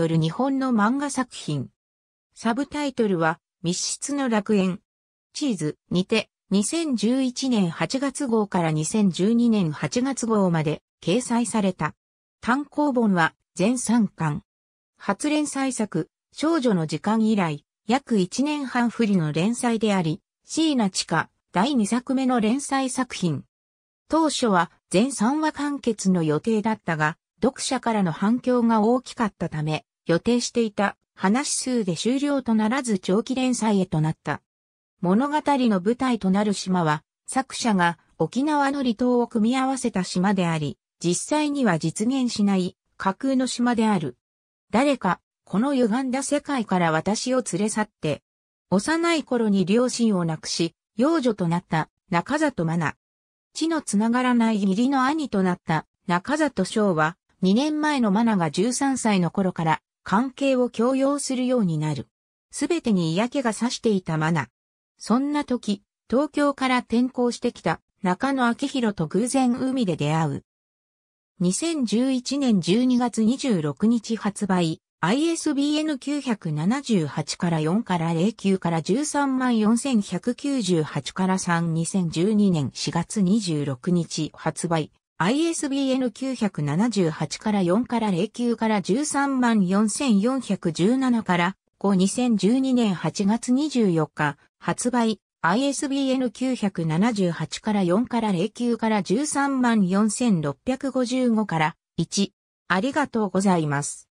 よる日本の漫画作品。サブタイトルは、密室の楽園。チーズにて、2011年8月号から2012年8月号まで掲載された。単行本は全3巻。初連載作、少女の時間以来、約1年半振りの連載であり、椎名地下、第2作目の連載作品。当初は全3話完結の予定だったが、読者からの反響が大きかったため、予定していた話数で終了とならず長期連載へとなった。物語の舞台となる島は、作者が沖縄の離島を組み合わせた島であり、実際には実現しない架空の島である。誰か、この歪んだ世界から私を連れ去って、幼い頃に両親を亡くし、幼女となった中里真奈。地のつながらない義理の兄となった中里翔は、2年前のマナが13歳の頃から関係を強要するようになる。すべてに嫌気がさしていたマナ。そんな時、東京から転校してきた中野明宏と偶然海で出会う。2011年12月26日発売、ISBN 978から4から09から134,198から3 2012年4月26日発売、ISBN 978から4から09から13万4417から5 2012年8月24日発売 ISBN 978から4から09から13万4655から1ありがとうございます。